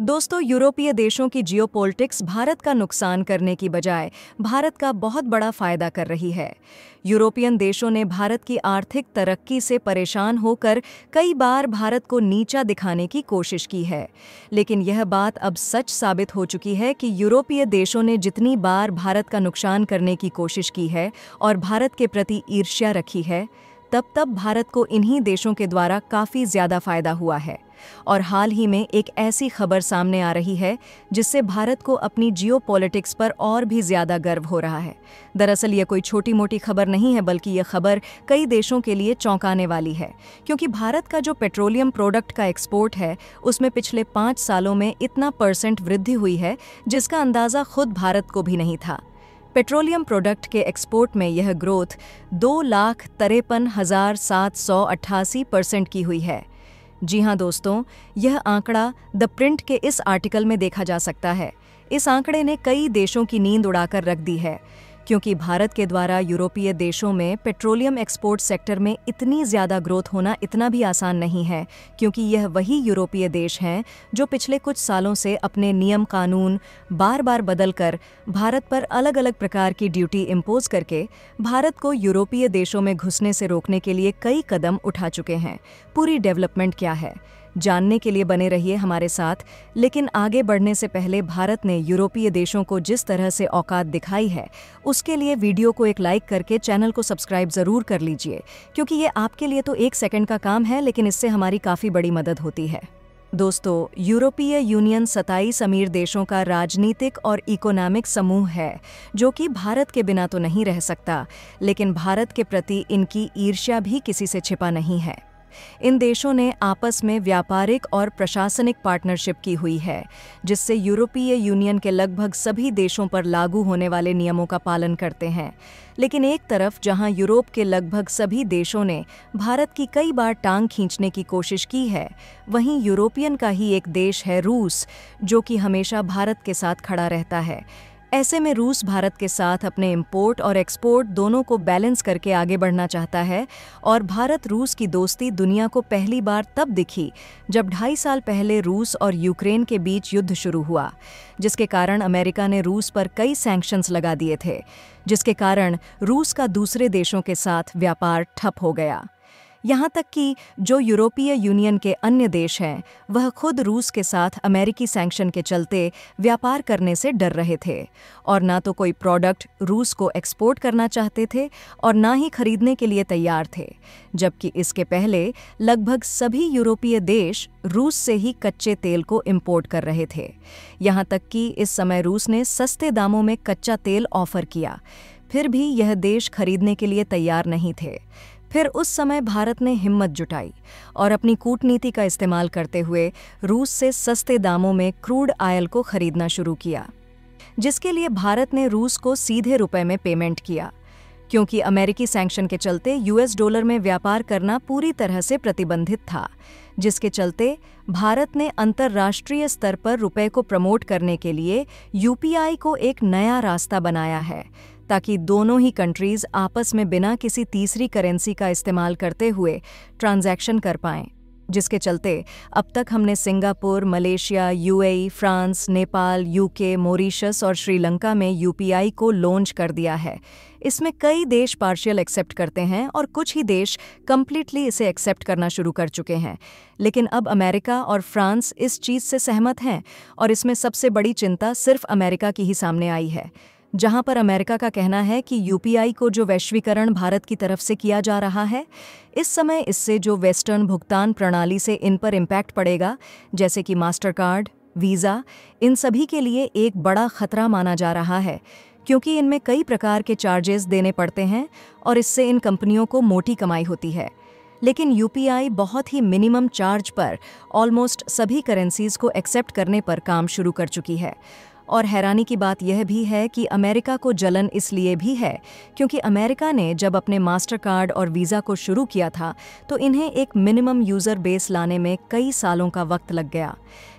दोस्तों यूरोपीय देशों की जियोपॉलिटिक्स भारत का नुकसान करने की बजाय भारत का बहुत बड़ा फायदा कर रही है यूरोपियन देशों ने भारत की आर्थिक तरक्की से परेशान होकर कई बार भारत को नीचा दिखाने की कोशिश की है लेकिन यह बात अब सच साबित हो चुकी है कि यूरोपीय देशों ने जितनी बार भारत का नुकसान करने की कोशिश की है और भारत के प्रति ईर्ष्या रखी है तब तब भारत को इन्हीं देशों के द्वारा काफ़ी ज़्यादा फायदा हुआ है और हाल ही में एक ऐसी खबर सामने आ रही है जिससे भारत को अपनी जियो पर और भी ज़्यादा गर्व हो रहा है दरअसल यह कोई छोटी मोटी खबर नहीं है बल्कि यह खबर कई देशों के लिए चौंकाने वाली है क्योंकि भारत का जो पेट्रोलियम प्रोडक्ट का एक्सपोर्ट है उसमें पिछले पांच सालों में इतना परसेंट वृद्धि हुई है जिसका अंदाज़ा खुद भारत को भी नहीं था पेट्रोलियम प्रोडक्ट के एक्सपोर्ट में यह ग्रोथ दो लाख तिरपन हजार सात सौ अट्ठासी परसेंट की हुई है जी हाँ दोस्तों यह आंकड़ा द प्रिंट के इस आर्टिकल में देखा जा सकता है इस आंकड़े ने कई देशों की नींद उड़ाकर रख दी है क्योंकि भारत के द्वारा यूरोपीय देशों में पेट्रोलियम एक्सपोर्ट सेक्टर में इतनी ज़्यादा ग्रोथ होना इतना भी आसान नहीं है क्योंकि यह वही यूरोपीय देश हैं जो पिछले कुछ सालों से अपने नियम कानून बार बार बदल कर भारत पर अलग अलग प्रकार की ड्यूटी इम्पोज करके भारत को यूरोपीय देशों में घुसने से रोकने के लिए कई कदम उठा चुके हैं पूरी डेवलपमेंट क्या है जानने के लिए बने रहिए हमारे साथ लेकिन आगे बढ़ने से पहले भारत ने यूरोपीय देशों को जिस तरह से औकात दिखाई है उसके लिए वीडियो को एक लाइक करके चैनल को सब्सक्राइब ज़रूर कर लीजिए क्योंकि ये आपके लिए तो एक सेकेंड का काम है लेकिन इससे हमारी काफ़ी बड़ी मदद होती है दोस्तों यूरोपीय यूनियन सताईस अमीर देशों का राजनीतिक और इकोनॉमिक समूह है जो कि भारत के बिना तो नहीं रह सकता लेकिन भारत के प्रति इनकी ईर्ष्या भी किसी से छिपा नहीं है इन देशों ने आपस में व्यापारिक और प्रशासनिक पार्टनरशिप की हुई है जिससे यूरोपीय यूनियन के लगभग सभी देशों पर लागू होने वाले नियमों का पालन करते हैं लेकिन एक तरफ जहां यूरोप के लगभग सभी देशों ने भारत की कई बार टांग खींचने की कोशिश की है वहीं यूरोपियन का ही एक देश है रूस जो कि हमेशा भारत के साथ खड़ा रहता है ऐसे में रूस भारत के साथ अपने इम्पोर्ट और एक्सपोर्ट दोनों को बैलेंस करके आगे बढ़ना चाहता है और भारत रूस की दोस्ती दुनिया को पहली बार तब दिखी जब ढाई साल पहले रूस और यूक्रेन के बीच युद्ध शुरू हुआ जिसके कारण अमेरिका ने रूस पर कई सैंक्शंस लगा दिए थे जिसके कारण रूस का दूसरे देशों के साथ व्यापार ठप हो गया यहाँ तक कि जो यूरोपीय यूनियन के अन्य देश हैं वह खुद रूस के साथ अमेरिकी सैंक्शन के चलते व्यापार करने से डर रहे थे और ना तो कोई प्रोडक्ट रूस को एक्सपोर्ट करना चाहते थे और ना ही खरीदने के लिए तैयार थे जबकि इसके पहले लगभग सभी यूरोपीय देश रूस से ही कच्चे तेल को इम्पोर्ट कर रहे थे यहाँ तक कि इस समय रूस ने सस्ते दामों में कच्चा तेल ऑफर किया फिर भी यह देश खरीदने के लिए तैयार नहीं थे फिर उस समय भारत ने हिम्मत जुटाई और अपनी कूटनीति का इस्तेमाल करते हुए रूस से सस्ते दामों में क्रूड आयल को खरीदना शुरू किया जिसके लिए भारत ने रूस को सीधे रुपए में पेमेंट किया क्योंकि अमेरिकी सैंक्शन के चलते यूएस डॉलर में व्यापार करना पूरी तरह से प्रतिबंधित था जिसके चलते भारत ने अंतर्राष्ट्रीय स्तर पर रुपए को प्रमोट करने के लिए यूपीआई को एक नया रास्ता बनाया है ताकि दोनों ही कंट्रीज़ आपस में बिना किसी तीसरी करेंसी का इस्तेमाल करते हुए ट्रांजैक्शन कर पाएं जिसके चलते अब तक हमने Singapore Malaysia UAE, e, France Nepal UK Mauritius और श्रीलंका में यूपीआई को लॉन्च कर दिया है इसमें कई देश पार्शियल एक्सेप्ट करते हैं और कुछ ही देश कम्प्लीटली इसे एक्सेप्ट करना शुरू कर चुके हैं लेकिन अब अमेरिका और फ्रांस इस चीज़ से सहमत हैं और इसमें सबसे बड़ी चिंता सिर्फ अमेरिका की ही सामने आई है जहां पर अमेरिका का कहना है कि यूपीआई को जो वैश्वीकरण भारत की तरफ से किया जा रहा है इस समय इससे जो वेस्टर्न भुगतान प्रणाली से इन पर इम्पैक्ट पड़ेगा जैसे कि मास्टर कार्ड वीज़ा इन सभी के लिए एक बड़ा खतरा माना जा रहा है क्योंकि इनमें कई प्रकार के चार्जेस देने पड़ते हैं और इससे इन कंपनियों को मोटी कमाई होती है लेकिन यूपीआई बहुत ही मिनिमम चार्ज पर ऑलमोस्ट सभी करेंसीज को एक्सेप्ट करने पर काम शुरू कर चुकी है और हैरानी की बात यह भी है कि अमेरिका को जलन इसलिए भी है क्योंकि अमेरिका ने जब अपने मास्टर कार्ड और वीज़ा को शुरू किया था तो इन्हें एक मिनिमम यूज़र बेस लाने में कई सालों का वक्त लग गया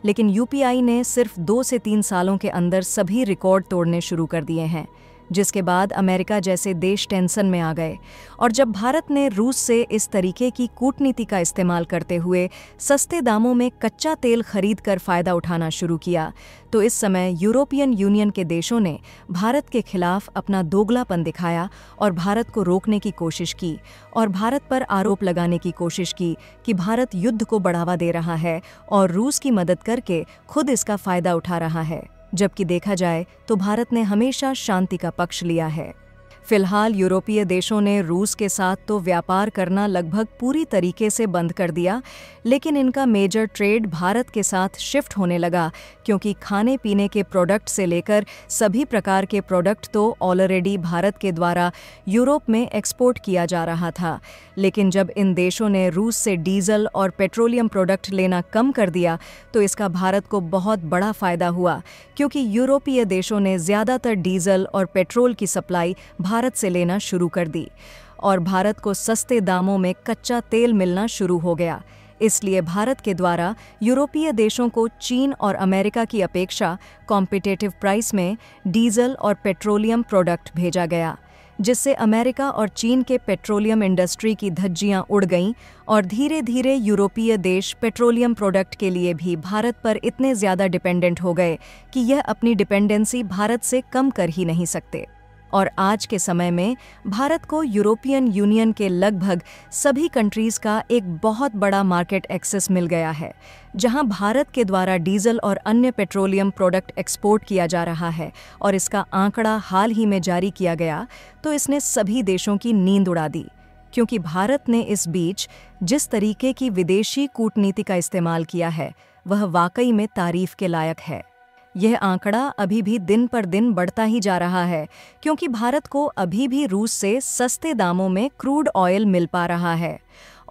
लेकिन यूपीआई ने सिर्फ दो से तीन सालों के अंदर सभी रिकॉर्ड तोड़ने शुरू कर दिए हैं जिसके बाद अमेरिका जैसे देश टेंशन में आ गए और जब भारत ने रूस से इस तरीके की कूटनीति का इस्तेमाल करते हुए सस्ते दामों में कच्चा तेल खरीद कर फ़ायदा उठाना शुरू किया तो इस समय यूरोपियन यूनियन के देशों ने भारत के खिलाफ अपना दोगलापन दिखाया और भारत को रोकने की कोशिश की और भारत पर आरोप लगाने की कोशिश की कि भारत युद्ध को बढ़ावा दे रहा है और रूस की मदद करके खुद इसका फ़ायदा उठा रहा है जबकि देखा जाए तो भारत ने हमेशा शांति का पक्ष लिया है फिलहाल यूरोपीय देशों ने रूस के साथ तो व्यापार करना लगभग पूरी तरीके से बंद कर दिया लेकिन इनका मेजर ट्रेड भारत के साथ शिफ्ट होने लगा क्योंकि खाने पीने के प्रोडक्ट से लेकर सभी प्रकार के प्रोडक्ट तो ऑलरेडी भारत के द्वारा यूरोप में एक्सपोर्ट किया जा रहा था लेकिन जब इन देशों ने रूस से डीजल और पेट्रोलियम प्रोडक्ट लेना कम कर दिया तो इसका भारत को बहुत बड़ा फ़ायदा हुआ क्योंकि यूरोपीय देशों ने ज़्यादातर डीजल और पेट्रोल की सप्लाई भारत भारत से लेना शुरू कर दी और भारत को सस्ते दामों में कच्चा तेल मिलना शुरू हो गया इसलिए भारत के द्वारा यूरोपीय देशों को चीन और अमेरिका की अपेक्षा कॉम्पिटेटिव प्राइस में डीजल और पेट्रोलियम प्रोडक्ट भेजा गया जिससे अमेरिका और चीन के पेट्रोलियम इंडस्ट्री की धज्जियां उड़ गईं और धीरे धीरे यूरोपीय देश पेट्रोलियम प्रोडक्ट के लिए भी भारत पर इतने ज़्यादा डिपेंडेंट हो गए कि यह अपनी डिपेंडेंसी भारत से कम कर ही नहीं सकते और आज के समय में भारत को यूरोपियन यूनियन के लगभग सभी कंट्रीज का एक बहुत बड़ा मार्केट एक्सेस मिल गया है जहां भारत के द्वारा डीजल और अन्य पेट्रोलियम प्रोडक्ट एक्सपोर्ट किया जा रहा है और इसका आंकड़ा हाल ही में जारी किया गया तो इसने सभी देशों की नींद उड़ा दी क्योंकि भारत ने इस बीच जिस तरीके की विदेशी कूटनीति का इस्तेमाल किया है वह वाकई में तारीफ के लायक है यह आंकड़ा अभी भी दिन पर दिन बढ़ता ही जा रहा है क्योंकि भारत को अभी भी रूस से सस्ते दामों में क्रूड ऑयल मिल पा रहा है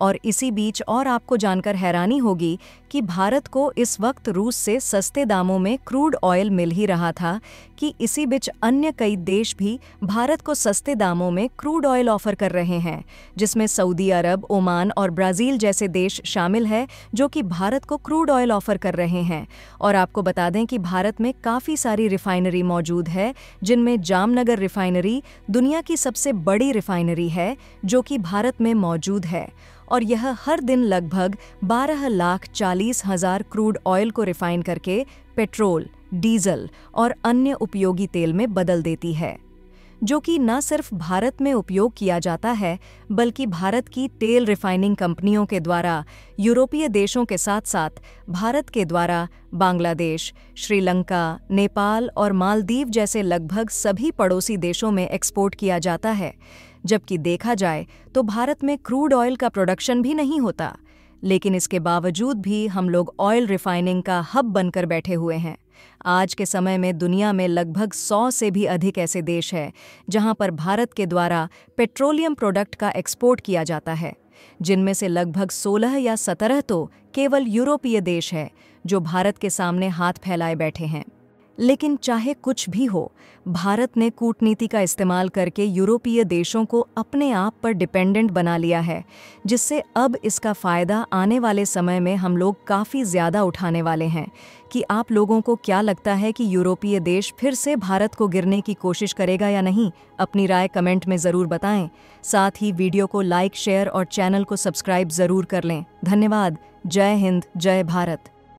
और इसी बीच और आपको जानकर हैरानी होगी कि भारत को इस वक्त रूस से सस्ते दामों में क्रूड ऑयल मिल ही रहा था कि इसी बीच अन्य कई देश भी भारत को सस्ते दामों में क्रूड ऑयल ऑफर कर रहे हैं जिसमें सऊदी अरब ओमान और ब्राज़ील जैसे देश शामिल है जो कि भारत को क्रूड ऑयल ऑफर कर रहे हैं और आपको बता दें कि भारत में काफ़ी सारी रिफाइनरी मौजूद है जिनमें जामनगर रिफाइनरी दुनिया की सबसे बड़ी रिफाइनरी है जो कि भारत में मौजूद है और यह हर दिन लगभग बारह लाख चालीस चालीस हजार क्रूड ऑयल को रिफाइन करके पेट्रोल डीजल और अन्य उपयोगी तेल में बदल देती है जो कि न सिर्फ भारत में उपयोग किया जाता है बल्कि भारत की तेल रिफाइनिंग कंपनियों के द्वारा यूरोपीय देशों के साथ साथ भारत के द्वारा बांग्लादेश श्रीलंका नेपाल और मालदीव जैसे लगभग सभी पड़ोसी देशों में एक्सपोर्ट किया जाता है जबकि देखा जाए तो भारत में क्रूड ऑयल का प्रोडक्शन भी नहीं होता लेकिन इसके बावजूद भी हम लोग ऑयल रिफाइनिंग का हब बनकर बैठे हुए हैं आज के समय में दुनिया में लगभग सौ से भी अधिक ऐसे देश हैं जहां पर भारत के द्वारा पेट्रोलियम प्रोडक्ट का एक्सपोर्ट किया जाता है जिनमें से लगभग 16 या 17 तो केवल यूरोपीय देश है जो भारत के सामने हाथ फैलाए बैठे हैं लेकिन चाहे कुछ भी हो भारत ने कूटनीति का इस्तेमाल करके यूरोपीय देशों को अपने आप पर डिपेंडेंट बना लिया है जिससे अब इसका फ़ायदा आने वाले समय में हम लोग काफ़ी ज़्यादा उठाने वाले हैं कि आप लोगों को क्या लगता है कि यूरोपीय देश फिर से भारत को गिरने की कोशिश करेगा या नहीं अपनी राय कमेंट में ज़रूर बताएं साथ ही वीडियो को लाइक शेयर और चैनल को सब्सक्राइब ज़रूर कर लें धन्यवाद जय हिंद जय भारत